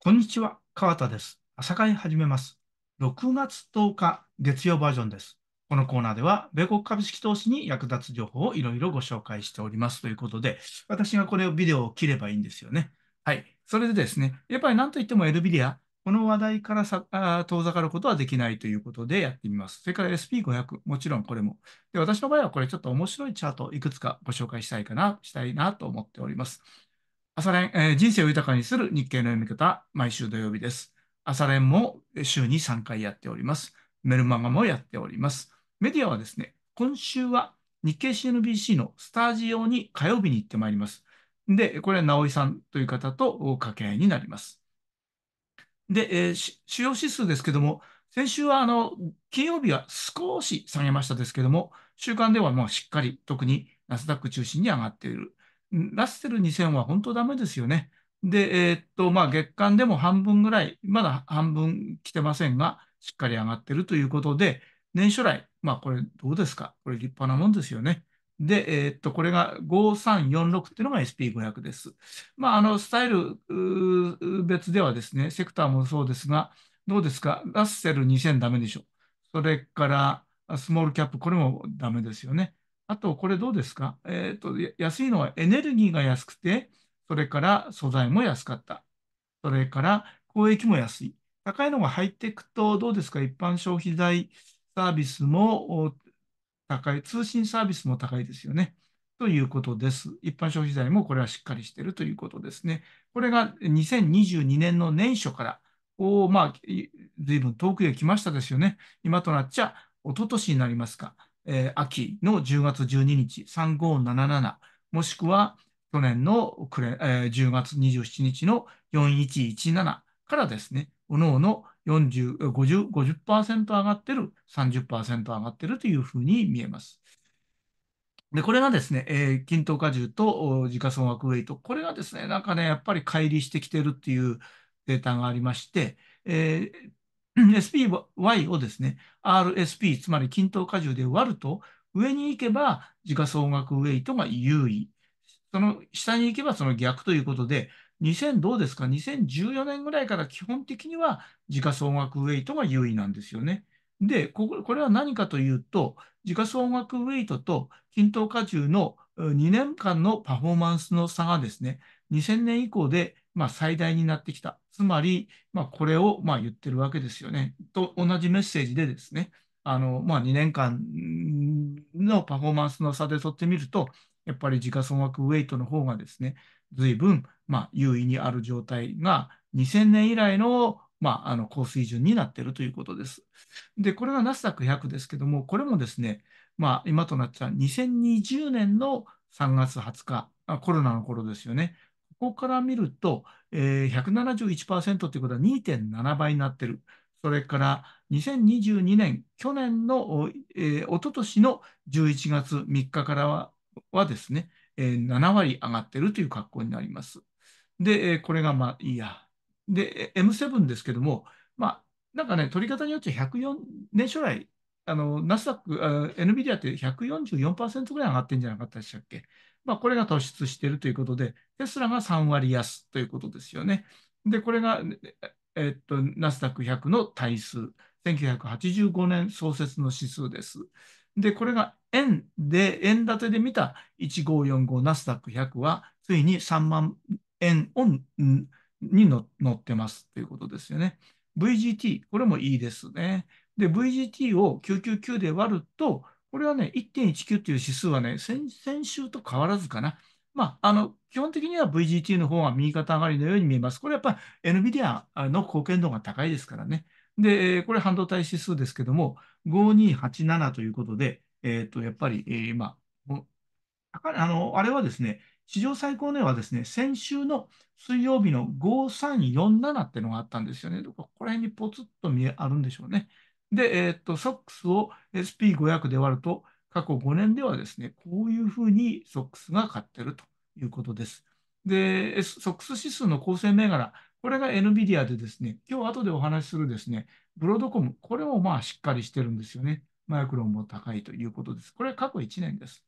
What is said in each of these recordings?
こんにちは、川田です。朝会始めます。6月10日、月曜バージョンです。このコーナーでは、米国株式投資に役立つ情報をいろいろご紹介しておりますということで、私がこれをビデオを切ればいいんですよね。はい。それでですね、やっぱり何といってもエルビディア、この話題からさあ遠ざかることはできないということでやってみます。それから SP500、もちろんこれも。で私の場合はこれちょっと面白いチャート、をいくつかご紹介したいかな、したいなと思っております。朝練、えー、人生を豊かにする日経の読み方、毎週土曜日です。朝練も週に3回やっております。メルマガもやっております。メディアはですね、今週は日経 CNBC のスタジオに火曜日に行ってまいります。で、これは直井さんという方と掛け合いになります。で、えー、主要指数ですけども、先週はあの金曜日は少し下げましたですけども、週間ではもうしっかり、特にナスダック中心に上がっている。ラッセル2000は本当ダメですよね。で、えー、っと、まあ、月間でも半分ぐらい、まだ半分来てませんが、しっかり上がってるということで、年初来、まあ、これどうですかこれ立派なもんですよね。で、えー、っと、これが5346っていうのが SP500 です。まあ、あの、スタイル別ではですね、セクターもそうですが、どうですかラッセル2000ダメでしょ。それから、スモールキャップ、これもダメですよね。あと、これどうですか、えーと、安いのはエネルギーが安くて、それから素材も安かった。それから交易も安い。高いのが入っていくと、どうですか一般消費財サービスも高い、通信サービスも高いですよね。ということです。一般消費財もこれはしっかりしているということですね。これが2022年の年初から、ずまあ、随分遠くへ来ましたですよね。今となっちゃ、一昨年になりますか。えー、秋の10月12日3577もしくは去年の暮れ、えー、10月27日の4117からですね、おのおの50、50%上がってる、30%上がってるというふうに見えます。で、これがですね、えー、均等荷重と時価総額ウェイト、これがですね、なんかね、やっぱり乖離してきてるっていうデータがありまして、えー、SPY をですね、RSP、つまり均等荷重で割ると、上に行けば時価総額ウェイトが優位。その下に行けばその逆ということで、2000どうですか ?2014 年ぐらいから基本的には時価総額ウェイトが優位なんですよね。で、これは何かというと、時価総額ウェイトと均等荷重の2年間のパフォーマンスの差がですね、2000年以降で、まあ、最大になってきた。つまり、まあ、これをまあ言ってるわけですよね。と同じメッセージでですね、あのまあ、2年間のパフォーマンスの差で取ってみると、やっぱり時価総額ウェイトの方がですね、随分まあ優位にある状態が2000年以来のまあ、あの高水準になっているということです。で、これがナスダック100ですけども、これもですね、まあ、今となっちゃう2020年の3月20日、コロナの頃ですよね。ここから見ると、えー、171%ということは2.7倍になっている。それから2022年、去年の、えー、一昨年の11月3日からははですね、えー、7割上がっているという格好になります。で、えー、これがまあいいや。で、M7 ですけども、まあ、なんかね、取り方によって104年初来、ナスダック、NVIDIA って144%ぐらい上がってるんじゃなかったでしたっけまあ、これが突出しているということで、テスラが3割安ということですよね。で、これが、えっと、ナスダック100の対数、1985年創設の指数です。で、これが円で、円建てで見た1545ナスダック100は、ついに3万円オンに乗ってますということですよね。VGT、これもいいですね。で、VGT を999で割ると、これはね、1.19という指数はね、先先週と変わらずかな。まあ、あの基本的には VGT の方が右肩上がりのように見えます。これやっぱり NVIDIA の貢献度が高いですからね。で、これ半導体指数ですけども、5287ということで、えっ、ー、と、やっぱり、えー、まあ、あの、あれはですね、史上最高値はですね、先週の水曜日の5347ってのがあったんですよね。どこら辺にポツッと見えあるんでしょうね。で、えっと、ソックスを SP500 で割ると、過去5年ではですね、こういうふうにソックスが買ってるということです。で、ソックス指数の構成銘柄、これが NVIDIA でですね、今日後でお話しするですね、ブロードコム、これもまあしっかりしてるんですよね。マイクロンも高いということです。これは過去1年です。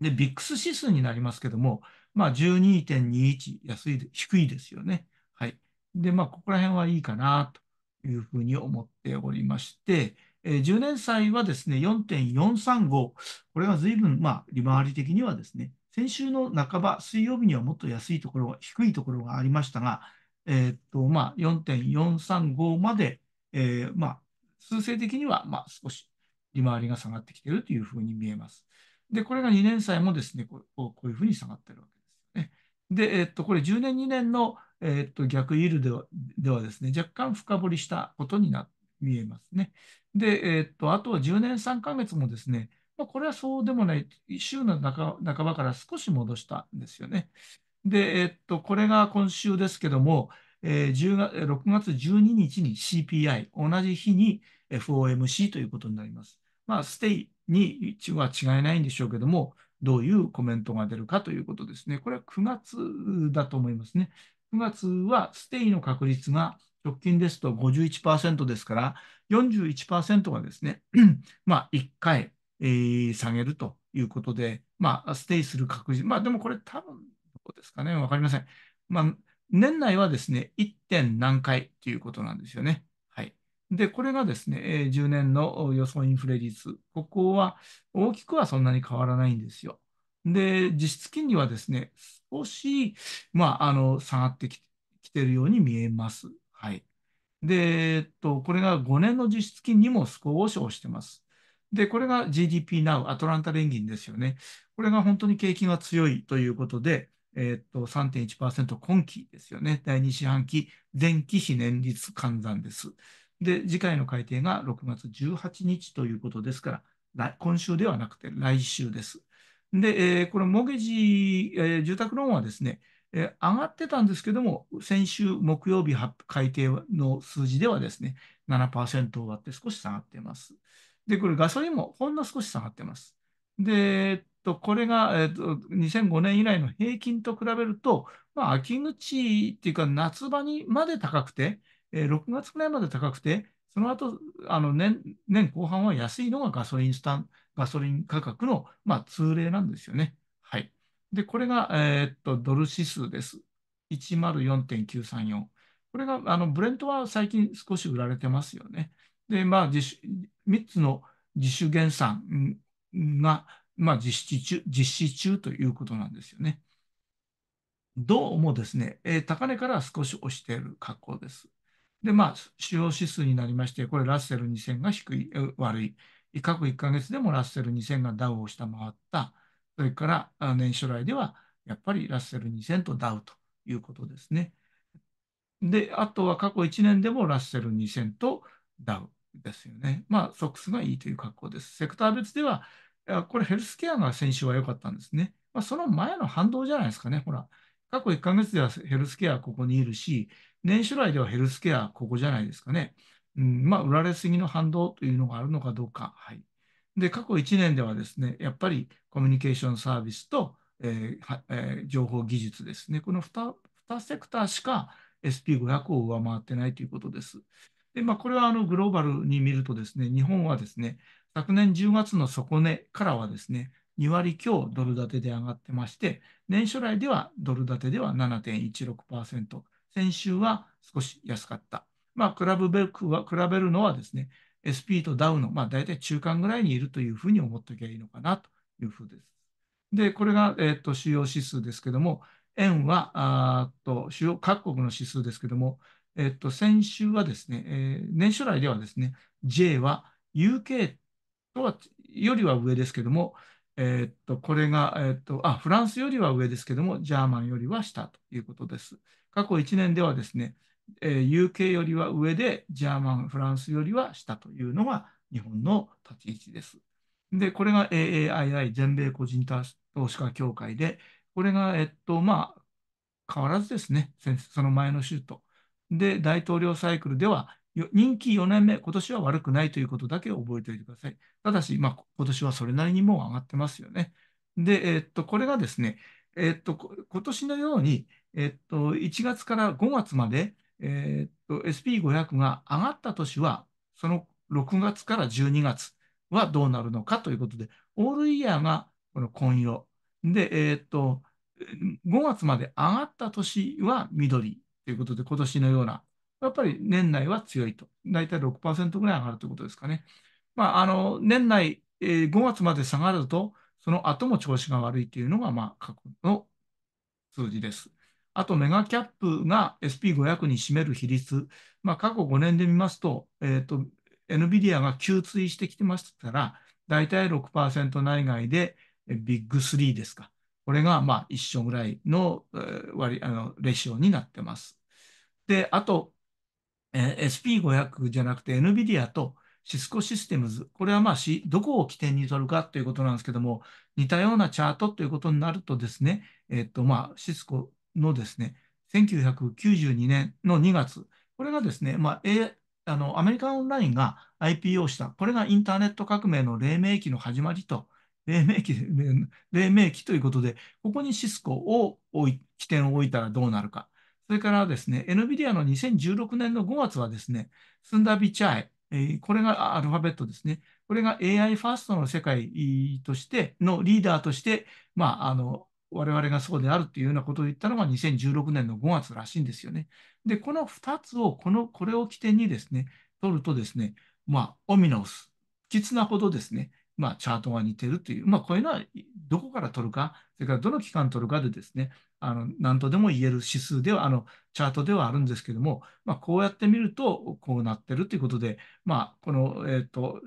で、ビックス指数になりますけども、まあ12.21、安いで、低いですよね。はい。で、まあ、ここら辺はいいかなというふうに思っておりまして、えー、10年債はですね、4.435、これは随分、まあ、利回り的にはですね、先週の半ば、水曜日にはもっと安いところ、低いところがありましたが、えー、っと、まあ、4.435まで、えー、まあ、数勢的には、まあ、少し利回りが下がってきているというふうに見えます。で、これが2年債もですね、こうこういうふうに下がってるわけで、えっと、これ10年、2年の、えっと、逆イールではではですね、若干深掘りしたことにな見えますね。で、えっと、あとは10年3ヶ月もですね、まあ、これはそうでもない、週の半ばから少し戻したんですよね。で、えっと、これが今週ですけども、えー、10月6月12日に CPI、同じ日に FOMC ということになります。まあ、ステイには違いないんでしょうけども、どういうコメントが出るかということですね。これは9月だと思いますね。9月はステイの確率が直近ですと51%ですから、41%がですね、まあ、1回、えー、下げるということで、まあ、ステイする確率、まあ、でもこれ多分、どうですかね、わかりません。まあ、年内はですね、1. 点何回ということなんですよね。で、これがですね、10年の予想インフレ率、ここは大きくはそんなに変わらないんですよ。で、実質金利はですね、少し、まあ、あの下がってきてるように見えます。はい。で、えっと、これが5年の実質金利も少し押してます。で、これが GDP Now、アトランタ連銀ですよね。これが本当に景気が強いということで、えっと、3.1%今期ですよね。第2四半期前期比年率換算です。で、次回の改定が6月18日ということですから、今週ではなくて来週です。で、えー、これ、モゲジ、えー、住宅ローンはですね、えー、上がってたんですけども、先週木曜日改定の数字ではですね、7%を割って少し下がっています。で、これガソリンもほんの少し下がってます。で、えっと、これが、えっと、2005年以来の平均と比べると、まあ、秋口っていうか夏場にまで高くて、えー、6月ぐらいまで高くて、その後あの年年後半は安いのがガソリンスタンガソリン価格の、まあ、通例なんですよね。はい、で、これが、えー、っとドル指数です。104.934。これがあのブレントは最近少し売られてますよね。で、まあ、自3つの自主減産が、まあ、実施中実施中ということなんですよね。どうもですね、えー、高値から少し押している格好です。で、まあ、主要指数になりまして、これラッセル2000が低い、悪い。各1ヶ月でもラッセル2000がダウを下回った。それから年初来では、やっぱりラッセル2000とダウということですね。で、あとは過去1年でもラッセル2000とダウですよね。まあ、ソックスがいいという格好です。セクター別では、これヘルスケアが先週は良かったんですね。まあ、その前の反動じゃないですかね。ほら、過去1ヶ月ではヘルスケアここにいるし、年初来ではヘルスケア、ここじゃないですかね。うん、まあ、売られすぎの反動というのがあるのかどうか。はい。で、過去1年ではですね、やっぱりコミュニケーションサービスと、えーえー、情報技術ですね。この 2, 2セクターしか SP500 を上回ってないということです。で、まあ、これはあのグローバルに見るとですね、日本はですね、昨年10月の底値からはですね、2割強ドル建てで上がってまして、年初来ではドル建てでは7.16%。先週は少し安かった。まあ、比べる比べるのはですね、SP とダウの、まあ、大体中間ぐらいにいるというふうに思っておきゃいいのかなというふうです。で、これが、えーと、主要指数ですけども、円はあと主要各国の指数ですけども、えーと、と先週はですね、えー、年初来ではですね、J は UK とはよりは上ですけども、えー、っとこれが、えー、っとあフランスよりは上ですけども、ジャーマンよりは下ということです。過去1年ではですね、えー、UK よりは上でジャーマン、フランスよりは下というのが日本の立ち位置です。で、これが AAII、全米個人投資家協会で、これが、えっと、まあ、変わらずですね、その前の州と。で、大統領サイクルでは、任期4年目、今年は悪くないということだけを覚えておいてください。ただし、まあ、今年はそれなりにもう上がってますよね。で、えっと、これがですね、えっと、今年のように、えっと、1月から5月まで、えっと、SP500 が上がった年は、その6月から12月はどうなるのかということで、オールイヤーがこの紺色。で、えっと、5月まで上がった年は緑ということで、今年のような、やっぱり年内は強いと。大体6%ぐらい上がるということですかね。まあ、あの、年内、えー、5月まで下がると、その後も調子が悪いというのが、まあ、過去の数字です。あと、メガキャップが SP500 に占める比率、まあ、過去5年で見ますと、えーと、NVIDIA が急追してきてましたから、大体6%内外で、ビッグ3ですか。これがまあ一緒ぐらいの割あのレシオになってます。で、あと、えー、SP500 じゃなくて NVIDIA とシスコシステムズ、これはまあどこを起点に取るかということなんですけども、似たようなチャートということになるとですね、えっとまあ、シスコのですね、1992年の2月、これがですね、まあ、A、あのアメリカンオンラインが IPO した、これがインターネット革命の黎明期の始まりと、黎明期黎明期ということで、ここにシスコを起点を置いたらどうなるか。それからですね、NVIDIA の2016年の5月はですね、スンダビチャイ、これがアルファベットですね。これが AI ファーストの世界としてのリーダーとして、まあ、あの、我々がそうであるっていうようなことを言ったのが2016年の5月らしいんですよね。で、この2つを、この、これを起点にですね、取るとですね、まあ、オミノス、不吉なほどですね、まあ、チャートが似てるという、まあ、こういうのはどこから取るか、それからどの期間取るかでですね、あの何とでも言える指数では、あのチャートではあるんですけども、まあ、こうやって見ると、こうなってるということで、まあ、この、えっ、ー、と、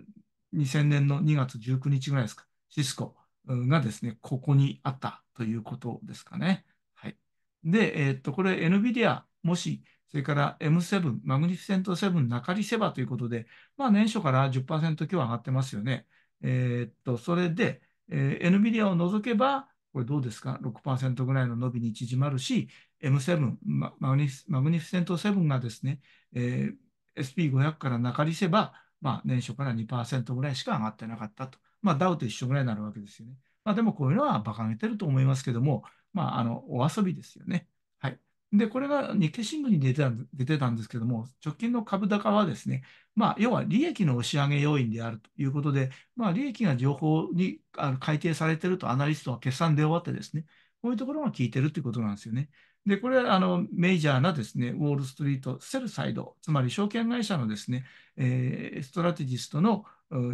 2000年の2月19日ぐらいですか、シスコがですね、ここにあったということですかね。はい。で、えっ、ー、と、これ NVIDIA、もし、それから M7、マグニフィセント7、中リセバということで、まあ、年初から10%強上がってますよね。えー、っと、それで、えー、NVIDIA を除けば、これどうですか、6%ぐらいの伸びに縮まるし、M7、ママグニフィセント7がですね、えー、SP500 から中りせば、まあ、年初から2%ぐらいしか上がってなかったと。まあ、ダウと一緒ぐらいになるわけですよね。まあ、でもこういうのは馬鹿げてると思いますけども、まあ、あの、お遊びですよね。はい。で、これが日経新聞に出てた出てたんですけども、直近の株高はですね、まあ、要は利益の押し上げ要因であるということで、まあ、利益が情報に改定されてるとアナリストは決算で終わってですね、こういうところが効いてるということなんですよね。で、これ、あの、メジャーなですね、ウォールストリート、セルサイド、つまり証券会社のですね、えー、ストラテジストの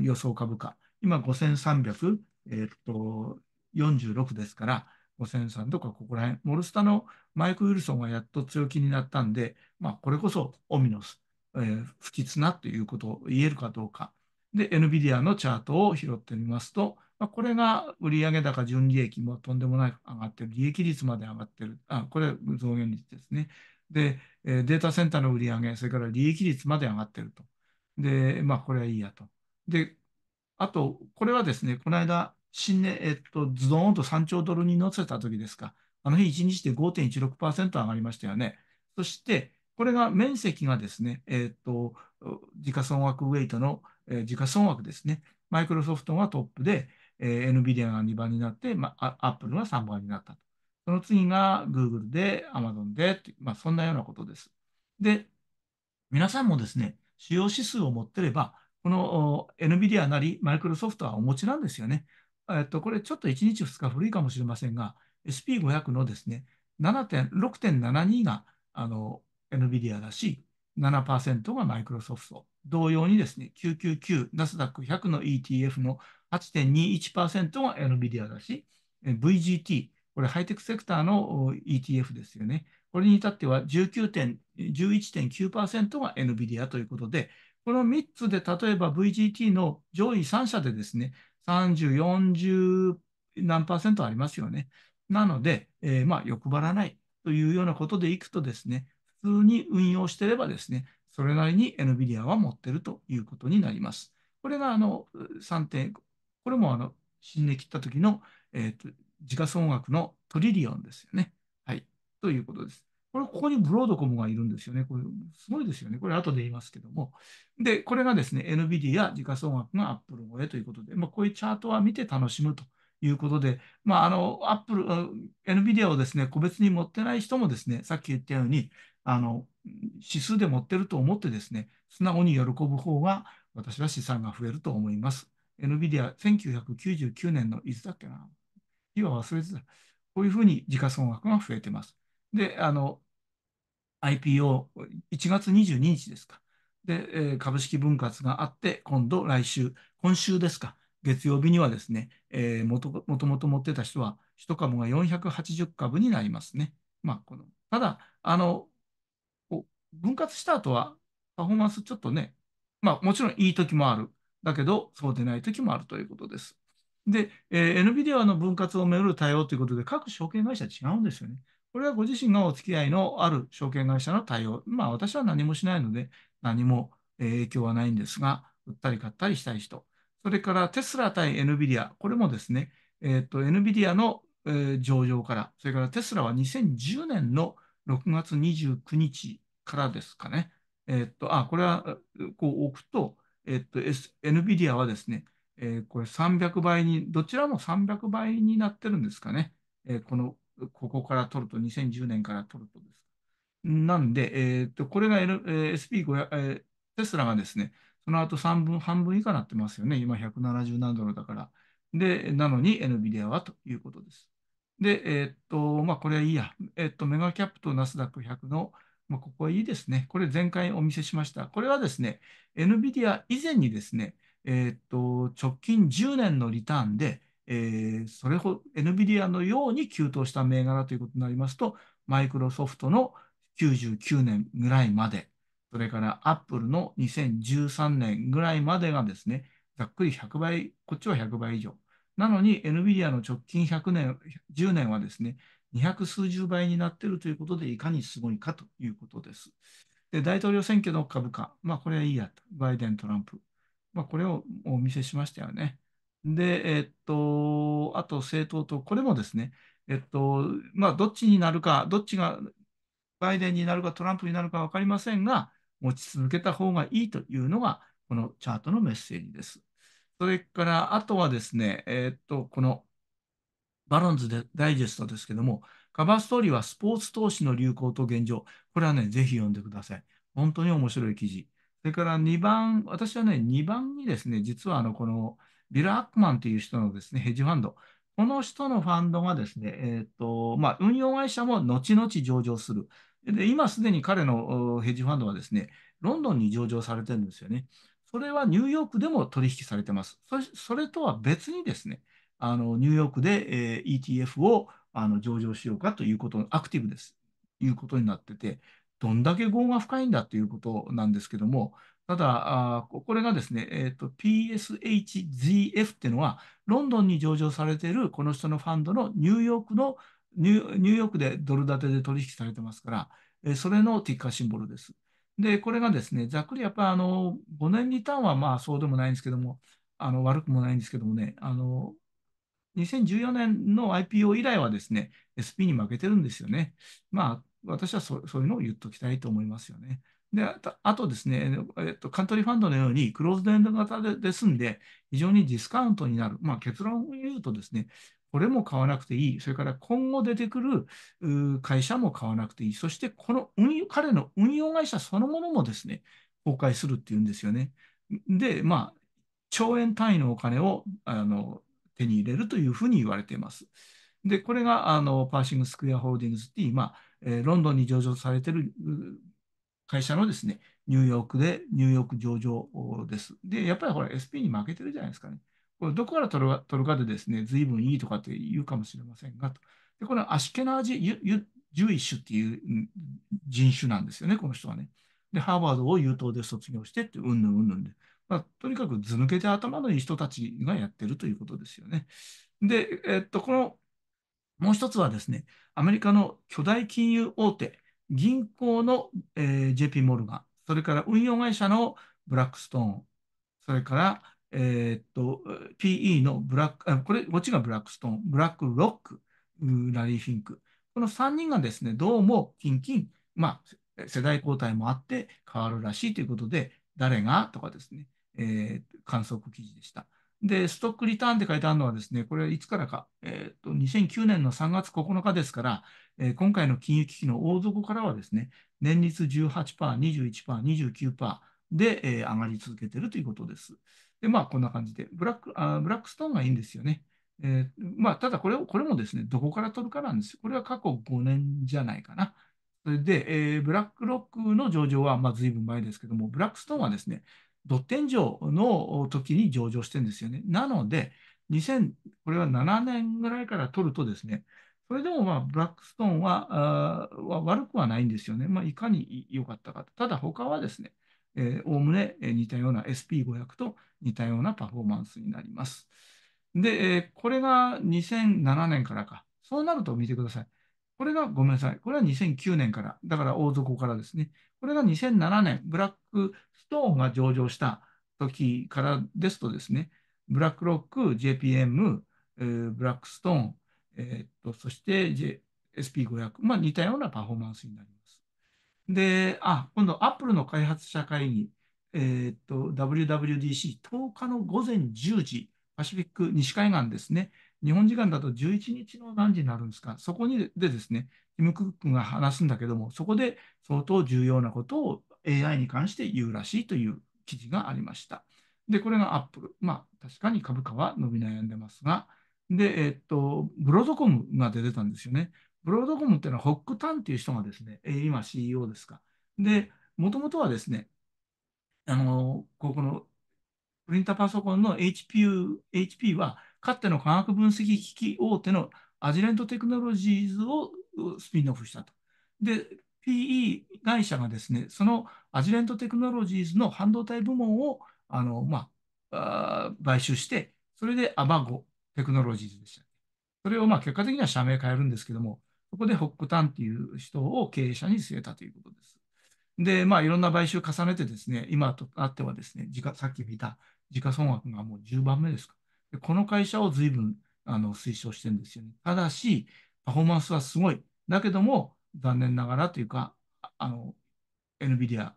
予想株価、今5346ですから、5003とかここら辺、モルスタのマイク・ウィルソンがやっと強気になったんで、まあ、これこそオミノス、えー、不吉なということを言えるかどうか。で、NVIDIA のチャートを拾ってみますと、まあ、これが売上高、純利益もとんでもなく上がってる、利益率まで上がってる、あこれ増減率ですね。で、データセンターの売上それから利益率まで上がってると。で、まあ、これはいいやと。で、あと、これはですね、この間、新年、えっと、ズドーンと3兆ドルに乗せた時ですか、あの日1日で5.16%上がりましたよね。そして、これが面積がですね、えっと、時価総額ウェイトの、えー、時価総額ですね、マイクロソフトがトップで、えー、NVIDIA が2番になって、まあ、プルが3番になったと。その次が Google で、Amazon で、まあ、そんなようなことです。で、皆さんもですね、主要指数を持ってれば、この NVIDIA なり、マイクロソフトはお持ちなんですよね。えっと、これちょっと1日2日古いかもしれませんが、SP500 のですね、6.72があの NVIDIA だし、7%がマイクロソフト。同様にですね、999、ナスダック100の ETF の8.21%が NVIDIA だし、VGT、これハイテクセクターの ETF ですよね。これに至っては11.9%が NVIDIA ということで、この3つで例えば VGT の上位3社でですね、30、40何パーセントありますよね。なので、えー、まあ、欲張らないというようなことでいくとですね、普通に運用してればですね、それなりに NVIDIA は持ってるということになります。これがあの3点、これもあの、んで切った時の、えーと時価総額のトリリオンですよね。はい。ということです。これ、ここにブロードコムがいるんですよね。これ、すごいですよね。これ、後で言いますけども。で、これがですね、NVIDIA、時価総額が Apple 超えということで、まあ、こういうチャートは見て楽しむということで、まあ、あの、Apple、NVIDIA をですね、個別に持ってない人もですね、さっき言ったように、あの、指数で持ってると思ってですね、素直に喜ぶ方が、私は資産が増えると思います。NVIDIA、1999年のいつだっけな。今忘れてた。こういうふうに時価総額が増えてます。で、あの、IPO1 月22日ですか。で、えー、株式分割があって、今度来週、今週ですか、月曜日にはですね、えー、もともと持ってた人は、1株が480株になりますね。まあ、このただあの、分割した後は、パフォーマンスちょっとね、まあ、もちろんいい時もある。だけど、そうでない時もあるということです。で、えー、NVIDIA の分割をめぐる対応ということで、各証券会社違うんですよね。これはご自身がお付き合いのある証券会社の対応。まあ私は何もしないので何も影響はないんですが、売ったり買ったりしたい人。それからテスラ対 NVIDIA。これもですね、えっ、ー、と、NVIDIA の、えー、上場から、それからテスラは2010年の6月29日からですかね。えっ、ー、と、あ、これは、こう置くと、えっ、ー、と、S、NVIDIA はですね、えー、これ300倍に、どちらも300倍になってるんですかね。えー、このここから取ると、2010年から取るとです。なんで、えー、とこれが、L えー、SP500、えー、テスラがですね、その後3分、半分以下になってますよね。今170何ドルだから。で、なのに NVIDIA はということです。で、えー、っと、まあ、これはいいや。えー、っと、メガキャップとナスダック100の、まあ、ここはいいですね。これ前回お見せしました。これはですね、NVIDIA 以前にですね、えー、っと、直近10年のリターンで、えー、それほど NVIDIA のように急騰した銘柄ということになりますと、マイクロソフトの99年ぐらいまで、それからアップルの2013年ぐらいまでがですね、ざっくり100倍、こっちは100倍以上。なのに NVIDIA の直近100年、10年はですね、200数十倍になっているということで、いかにすごいかということです。で、大統領選挙の株価、まあこれはいいやと、バイデン、トランプ、まあこれをお見せしましたよね。で、えっと、あと政党と、これもですね、えっと、まあ、どっちになるか、どっちがバイデンになるか、トランプになるか分かりませんが、持ち続けた方がいいというのが、このチャートのメッセージです。それから、あとはですね、えっと、このバロンズでダイジェストですけども、カバーストーリーはスポーツ投資の流行と現状。これはね、ぜひ読んでください。本当に面白い記事。それから2番、私はね、2番にですね、実はあの、この、ビル・アックマンという人のですね、ヘッジファンド。この人のファンドがですね、えー、と、まあ、運用会社も後々上場する。で、今すでに彼のヘッジファンドはですね、ロンドンに上場されてるんですよね。それはニューヨークでも取引されてます。そそれとは別にですね、あのニューヨークで、えー、ETF をあの上場しようかということのアクティブです、いうことになってて、どんだけ業が深いんだということなんですけども、ただ、あこれがですね、えーと、p s h z f っていうのは、ロンドンに上場されているこの人のファンドのニューヨークのニューヨークでドル建てで取引されてますから、えそれのティッカーシンボルです。で、これがですね、ざっくりやっぱあの5年リターンはまあそうでもないんですけども、あの悪くもないんですけどもね、あの2014年の IPO 以来はですね、SP に負けてるんですよね。まあ、私はそういうのを言っときたいと思いますよね。で、あとあとですね、えっと、カントリーファンドのようにクローズドエンド型でですんで、非常にディスカウントになる。まあ、結論を言うとですね、これも買わなくていい。それから今後出てくる会社も買わなくていい。そして、この運用、彼の運用会社そのものもですね、崩壊するっていうんですよね。で、まあ、兆円単位のお金をあの手に入れるというふうに言われています。で、これがあのパーシングスクエアホールディングスって今、えー、ロンドンに上場されている会社のですね、ニューヨークで、ニューヨーク上場です。で、やっぱりほら、SP に負けてるじゃないですかね。これどこから取る取るかでですね、ずいぶんいいとかって言うかもしれませんが、でこのアシケナージ・ユユジュイッシュっていう人種なんですよね、この人はね。で、ハーバードを優等で卒業してって、うんぬんうんぬんで。まあ、とにかく図抜けて頭のいい人たちがやってるということですよね。で、えっと、この、もう一つはですね、アメリカの巨大金融大手、銀行の、えー、JP モルガン、それから運用会社のブラックストーン、それから、えー、っと、PE のブラック、これ、こっちがブラックストーン、ブラックロック、ラリー・フィンク。この3人がですね、どうも、近々、まあ、世代交代もあって変わるらしいということで、誰がとかですね、えー、観測記事でした。で、ストックリターンって書いてあるのはですね、これはいつからか、えっ、ー、と、2009年の3月9日ですから、えー、今回の金融危機の大底からはですね、年率18%、21%、29%で、えー、上がり続けてるということです。で、まあ、こんな感じで、ブラックあブラックストーンがいいんですよね。えー、まあ、ただこれを、これもですね、どこから取るかなんです。これは過去5年じゃないかな。それで、えー、ブラックロックの上場は、まあ、随分前ですけども、ブラックストーンはですね、ドッテン城の時に上場してるんですよね。なので、2000、これは7年ぐらいから取るとですね、それでもまあブラックストーンはは悪くはないんですよね。まあ、いかに良かったか。ただ他はですね、おおむね似たような SP500 と似たようなパフォーマンスになります。で、これが2007年からか。そうなると見てください。これがごめんなさい。これは2009年から。だから大底からですね。これが2007年、ブラックストーンが上場した時からですとですね、ブラックロック、JPM、えー、ブラックストーン、えー、っとそして、J、SP500、まあ、似たようなパフォーマンスになります。で、あ、今度、アップルの開発者会議、えー、っと WWDC10 日の午前10時パシフィック西海岸ですね、日本時間だと11日の何時になるんですか、そこにでですね、ティム・クックが話すんだけども、そこで相当重要なことを AI に関して言うらしいという記事がありました。で、これがアップル。まあ、確かに株価は伸び悩んでますが、で、えっと、ブロードコムが出てたんですよね。ブロードコムっていうのはホック・タンっていう人がですね、今 CEO ですか。で、もともとはですね、あの、ここのプリンターパソコンの HP, HP は、かつての科学分析機器大手のアジレントテクノロジーズをスピンオフしたと。で、PE 会社がですね、そのアジレントテクノロジーズの半導体部門をあの、まあ、あ買収して、それでアバゴテクノロジーズでした。それをまあ結果的には社名変えるんですけども、そこでホックタンっていう人を経営者に据えたということです。で、まあ、いろんな買収を重ねてですね、今とあってはですね、さっき見た時価総額がもう10番目ですか。でこの会社を随分あの推奨してるんですよね。ただし、パフォーマンスはすごい。だけども、残念ながらというか、あの、NVIDIA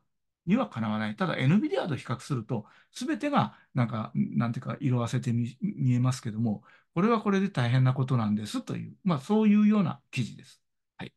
にはかなわない。ただ、NVIDIA と比較すると、すべてが、なんか、なんていうか、色あせて見えますけども、これはこれで大変なことなんですという、まあ、そういうような記事です。はい。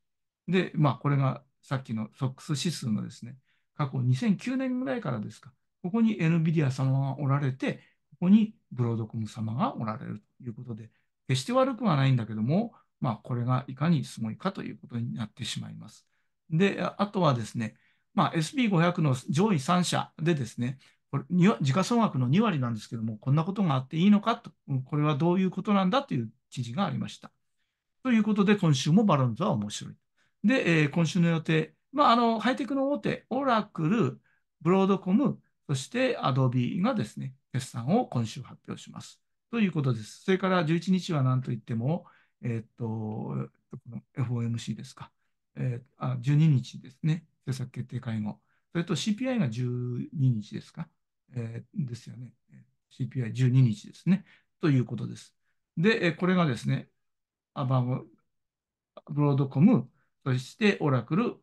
で、まあ、これがさっきのソックス指数のですね、過去2009年ぐらいからですか、ここに NVIDIA 様がおられて、ここにブロードコム様がおられるということで、決して悪くはないんだけども、まあ、これがいかにすごいかということになってしまいます。で、あとはですね、まあ、SP500 の上位3社でですね、これ時価総額の2割なんですけども、こんなことがあっていいのかと、これはどういうことなんだという記事がありました。ということで、今週もバロンズは面白い。で、えー、今週の予定、まあ、あのハイテクの大手、オラクル、ブロードコム、そして Adobe がですね、決算を今週発表します。ということです。それから11日は何といっても、えっ、と、FOMC ですか、えー、あ、12日ですね、政策決定会合。それと CPI が12日ですか、えー、ですよね。CPI12 日ですね。ということです。で、これがですね、アバブロードコム、そしてオラクル、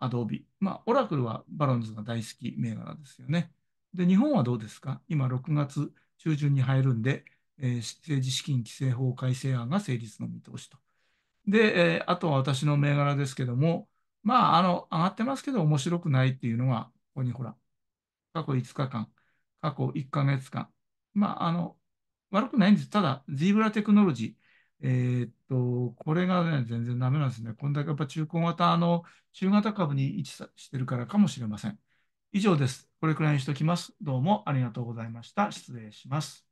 アドビ。まあ、オラクルはバロンズが大好き銘柄ですよね。で、日本はどうですか今6月中旬に入るんで、えー、政治資金規正法改正案が成立の見通しと。で、えー、あとは私の銘柄ですけども、まあ、あの、上がってますけど面白くないっていうのが、ここにほら、過去5日間、過去1か月間、まあ、あの、悪くないんです。ただ、ジーブラテクノロジー、えー、っと、これがね、全然ダメなんですね。こんだけやっぱ中古型の中型株に位置してるからかもしれません。以上です。これくらいにしておきます。どうもありがとうございました。失礼します。